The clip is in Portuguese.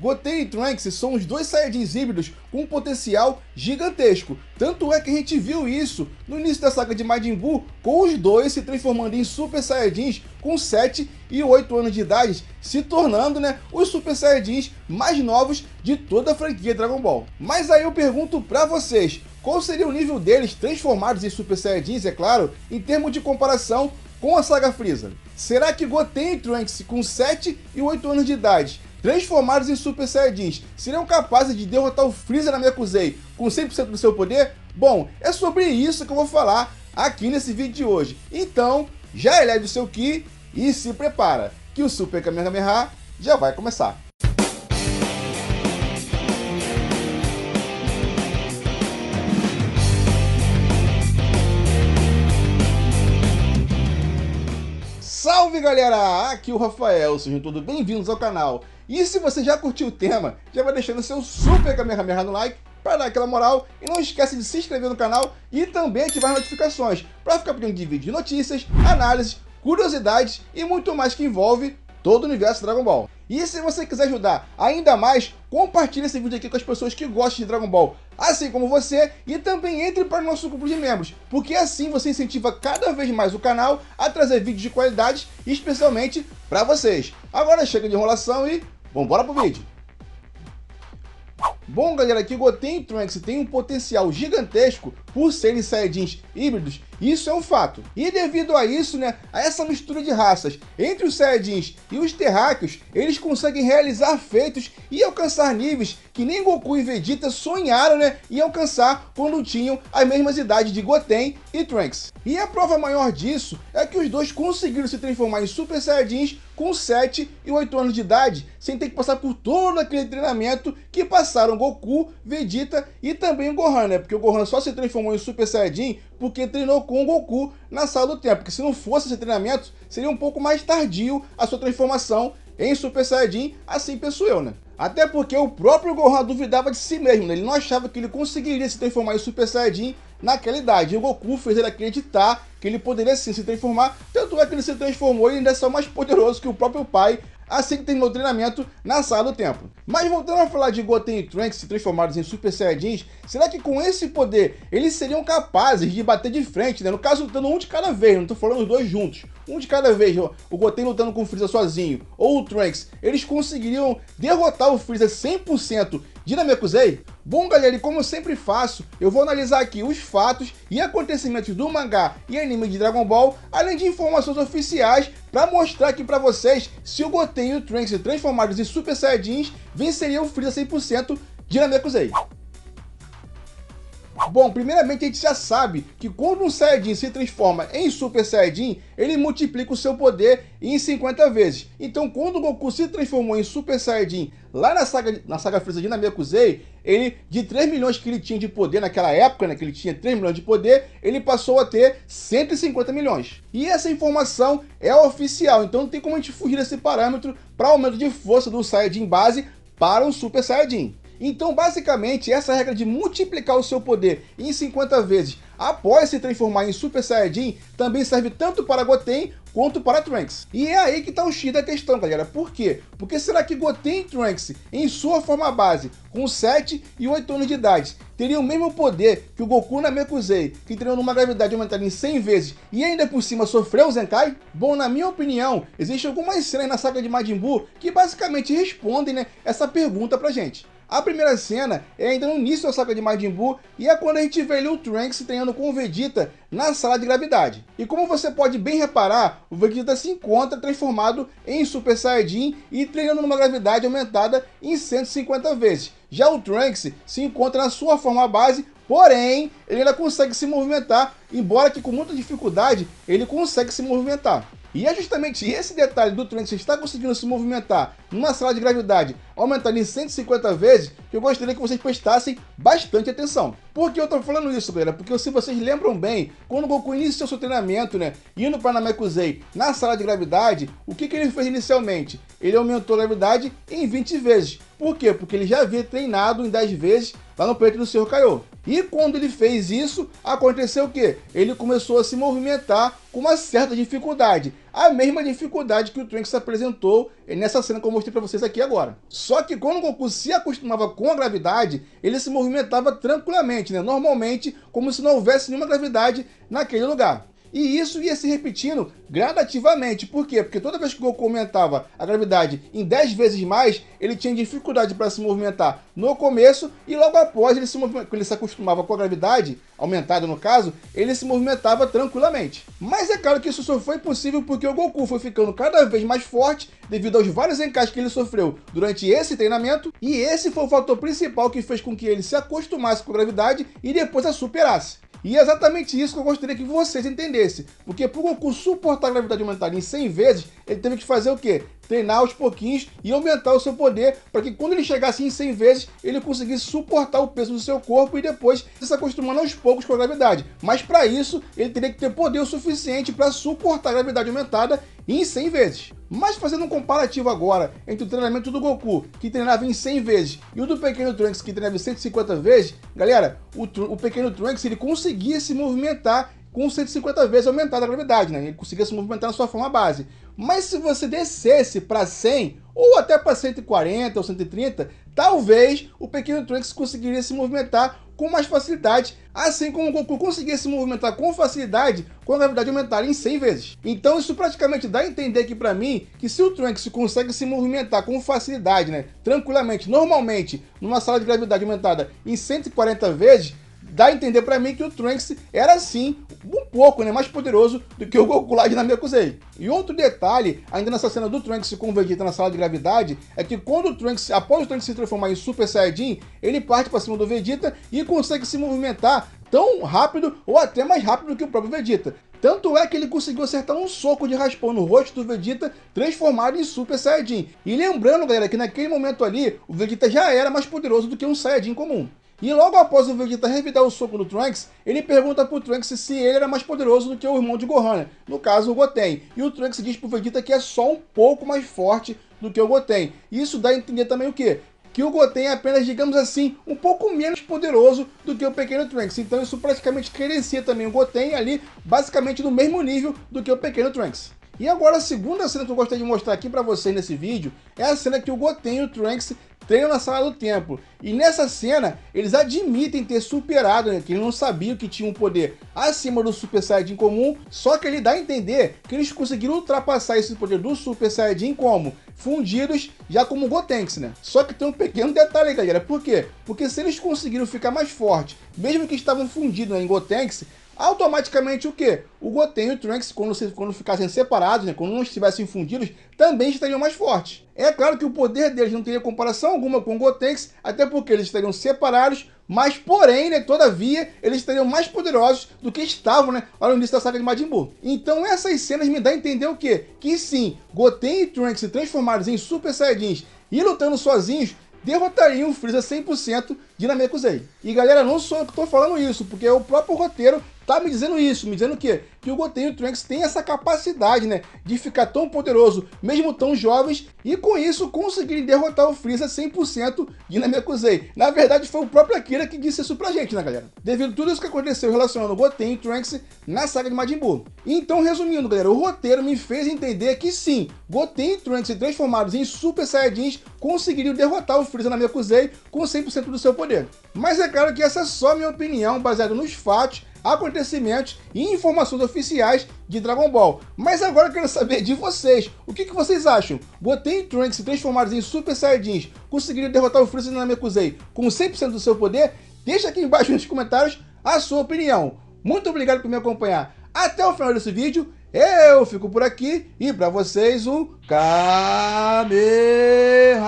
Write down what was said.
Gotei e Trunks são os dois Saiyajins híbridos com um potencial gigantesco. Tanto é que a gente viu isso no início da saga de Majin Buu, com os dois se transformando em Super Saiyajins com 7 e 8 anos de idade, se tornando né, os Super Saiyajins mais novos de toda a franquia Dragon Ball. Mas aí eu pergunto pra vocês, qual seria o nível deles transformados em Super Saiyajins, é claro, em termos de comparação com a saga Freeza? Será que Goten e Trunks com 7 e 8 anos de idade transformados em Super Saiyajins, seriam capazes de derrotar o Freeza na Mekusei com 100% do seu poder? Bom, é sobre isso que eu vou falar aqui nesse vídeo de hoje. Então, já eleve o seu Ki e se prepara, que o Super Kamehameha já vai começar. Salve galera, aqui é o Rafael, sejam todos bem-vindos ao canal. E se você já curtiu o tema, já vai deixando seu super Kamehameha no like para dar aquela moral e não esquece de se inscrever no canal e também ativar as notificações para ficar por dentro de vídeos de notícias, análises, curiosidades e muito mais que envolve todo o universo Dragon Ball. E se você quiser ajudar ainda mais, compartilhe esse vídeo aqui com as pessoas que gostam de Dragon Ball, assim como você, e também entre para o nosso grupo de membros, porque assim você incentiva cada vez mais o canal a trazer vídeos de qualidade, especialmente para vocês. Agora chega de enrolação e Vambora pro vídeo. Bom, galera, aqui Goten Trunks tem um potencial gigantesco por serem saiyajins híbridos, isso é um fato. E devido a isso, né, a essa mistura de raças entre os saiyajins e os terráqueos, eles conseguem realizar feitos e alcançar níveis que nem Goku e Vegeta sonharam né, em alcançar quando tinham as mesmas idades de Goten e Trunks. E a prova maior disso é que os dois conseguiram se transformar em Super Saiyajins com 7 e 8 anos de idade, sem ter que passar por todo aquele treinamento que passaram Goku, Vegeta e também o Gohan, né? Porque o Gohan só se transformou em Super Saiyajin porque treinou com o Goku na sala do tempo. Porque se não fosse esse treinamento, seria um pouco mais tardio a sua transformação em Super Saiyajin, assim penso eu, né? Até porque o próprio Gohan duvidava de si mesmo, né? ele não achava que ele conseguiria se transformar em Super Saiyajin naquela idade. E o Goku fez ele acreditar que ele poderia sim se transformar, tanto é que ele se transformou e ainda é só mais poderoso que o próprio pai assim que terminou o treinamento na sala do tempo. Mas voltando a falar de Goten e Trunks transformados em Super Saiyajins, será que com esse poder eles seriam capazes de bater de frente, né? No caso, lutando um de cada vez, não estou falando os dois juntos. Um de cada vez, o Goten lutando com o Freeza sozinho, ou o Trunks, eles conseguiriam derrotar o Freeza 100% de Namekusei? Bom, galera, e como eu sempre faço, eu vou analisar aqui os fatos e acontecimentos do mangá e anime de Dragon Ball, além de informações oficiais para mostrar aqui para vocês se o Goten e o Trunks transformados em Super Saiyajins venceriam o Freeza 100% de Namekusei. Bom, primeiramente a gente já sabe que quando um Saiyajin se transforma em Super Saiyajin, ele multiplica o seu poder em 50 vezes. Então quando o Goku se transformou em Super Saiyajin lá na saga, na saga Freeza de Namekusei, ele, de 3 milhões que ele tinha de poder naquela época, né, que ele tinha 3 milhões de poder, ele passou a ter 150 milhões. E essa informação é oficial, então não tem como a gente fugir desse parâmetro para aumento de força do Saiyajin base para um Super Saiyajin. Então, basicamente, essa regra de multiplicar o seu poder em 50 vezes após se transformar em Super Saiyajin também serve tanto para Goten quanto para Trunks. E é aí que está o X da questão, galera. Por quê? Porque será que Goten e Trunks, em sua forma base, com 7 e 8 anos de idade, teriam o mesmo poder que o Goku na que treinou numa gravidade aumentada em 100 vezes e ainda por cima sofreu o Zenkai? Bom, na minha opinião, existem algumas cenas na saga de Majin Buu que basicamente respondem né, essa pergunta pra gente. A primeira cena é ainda no início da saga de Majin Buu e é quando a gente vê ali o Trunks treinando com o Vegeta na sala de gravidade. E como você pode bem reparar, o Vegeta se encontra transformado em Super Saiyajin e treinando numa gravidade aumentada em 150 vezes. Já o Trunks se encontra na sua forma base, porém ele ainda consegue se movimentar, embora que com muita dificuldade ele consegue se movimentar. E é justamente esse detalhe do Trent estar conseguindo se movimentar numa sala de gravidade aumentando em 150 vezes que eu gostaria que vocês prestassem bastante atenção. Por que eu tô falando isso, galera? Porque se vocês lembram bem, quando o Goku iniciou seu treinamento, né, indo para Namekusei na sala de gravidade, o que, que ele fez inicialmente? Ele aumentou a gravidade em 20 vezes. Por quê? Porque ele já havia treinado em 10 vezes lá no peito do Senhor Kaiô. E quando ele fez isso, aconteceu o quê? Ele começou a se movimentar com uma certa dificuldade. A mesma dificuldade que o Trunks apresentou nessa cena que eu mostrei para vocês aqui agora. Só que quando o Goku se acostumava com a gravidade, ele se movimentava tranquilamente, né? normalmente, como se não houvesse nenhuma gravidade naquele lugar. E isso ia se repetindo gradativamente. Por quê? Porque toda vez que o Goku aumentava a gravidade em 10 vezes mais, ele tinha dificuldade para se movimentar no começo e logo após ele se, ele se acostumava com a gravidade, aumentada no caso, ele se movimentava tranquilamente. Mas é claro que isso só foi possível porque o Goku foi ficando cada vez mais forte devido aos vários encaixes que ele sofreu durante esse treinamento e esse foi o fator principal que fez com que ele se acostumasse com a gravidade e depois a superasse. E é exatamente isso que eu gostaria que vocês entendessem. Porque para o Goku suportar a gravidade humanitária em 100 vezes, ele teve que fazer o quê? treinar aos pouquinhos e aumentar o seu poder para que quando ele chegasse em 100 vezes, ele conseguisse suportar o peso do seu corpo e depois se acostumando aos poucos com a gravidade. Mas para isso, ele teria que ter poder o suficiente para suportar a gravidade aumentada em 100 vezes. Mas fazendo um comparativo agora entre o treinamento do Goku, que treinava em 100 vezes, e o do pequeno Trunks, que treinava em 150 vezes, galera, o, o pequeno Trunks ele conseguia se movimentar com 150 vezes aumentada a gravidade, né? Ele conseguia se movimentar na sua forma base. Mas se você descesse para 100 ou até para 140 ou 130, talvez o pequeno Trunks conseguiria se movimentar com mais facilidade, assim como o Goku conseguia se movimentar com facilidade quando a gravidade aumentada em 100 vezes. Então isso praticamente dá a entender aqui para mim que se o Trunks consegue se movimentar com facilidade, né, tranquilamente, normalmente, numa sala de gravidade aumentada em 140 vezes, dá a entender para mim que o Trunks era sim um pouco né, mais poderoso do que o Goku lá de Namekusei. E outro detalhe, ainda nessa cena do Trunks se convergindo na sala de gravidade, é que quando o Trunks, após o Trunks se transformar em Super Saiyajin, ele parte para cima do Vegeta e consegue se movimentar tão rápido ou até mais rápido que o próprio Vegeta. Tanto é que ele conseguiu acertar um soco de raspão no rosto do Vegeta, transformado em Super Saiyajin. E lembrando, galera, que naquele momento ali, o Vegeta já era mais poderoso do que um Saiyajin comum. E logo após o Vegeta revidar o soco do Trunks, ele pergunta pro Trunks se ele era mais poderoso do que o irmão de Gohan, né? no caso o Goten. E o Trunks diz pro Vegeta que é só um pouco mais forte do que o Goten. E isso dá a entender também o quê? Que o Goten é apenas, digamos assim, um pouco menos poderoso do que o pequeno Trunks. Então isso praticamente credencia também o Goten ali, basicamente no mesmo nível do que o pequeno Trunks. E agora a segunda cena que eu gostaria de mostrar aqui para vocês nesse vídeo é a cena que o Goten e o Trunks treinam na sala do templo. E nessa cena, eles admitem ter superado, né, que eles não sabiam que tinha um poder acima do Super Saiyajin comum, só que ele dá a entender que eles conseguiram ultrapassar esse poder do Super Saiyajin como? Fundidos, já como Gotenks, né? Só que tem um pequeno detalhe, galera. Por quê? Porque se eles conseguiram ficar mais forte, mesmo que estavam fundidos né, em Gotenks, automaticamente o quê? O Goten e o Trunks, quando, se, quando ficassem separados, né, quando não estivessem fundidos, também estariam mais fortes. É claro que o poder deles não teria comparação alguma com o Gotenks, até porque eles estariam separados, mas porém, né, todavia, eles estariam mais poderosos do que estavam né, lá no início da saga de Majin Buu. Então essas cenas me dão a entender o quê? Que sim, Goten e Trunks se transformados em Super Saiyajins e lutando sozinhos, derrotariam o Freeza 100% de Namekusei. E galera, não sou eu que estou falando isso, porque o próprio roteiro tá me dizendo isso, me dizendo que, que o Goten e o Trunks têm essa capacidade, né, de ficar tão poderoso, mesmo tão jovens, e com isso conseguirem derrotar o Freeza 100% de Namekusei. Na verdade, foi o próprio Akira que disse isso pra gente, né, galera? Devido a tudo isso que aconteceu relacionando o Goten e o Trunks na saga de Majin Buu. Então, resumindo, galera, o roteiro me fez entender que sim, Goten e Trunks transformados em Super Saiyajins conseguiriam derrotar o Freeza Namekusei com 100% do seu poder. Mas é claro que essa é só minha opinião, baseada nos fatos acontecimentos e informações oficiais de Dragon Ball. Mas agora eu quero saber de vocês, o que, que vocês acham? Goten e Trunks transformados em Super Saiyajins conseguiriam derrotar o Freezer na Namekusei com 100% do seu poder? Deixa aqui embaixo nos comentários a sua opinião. Muito obrigado por me acompanhar até o final desse vídeo. Eu fico por aqui e para vocês um Kamehameha!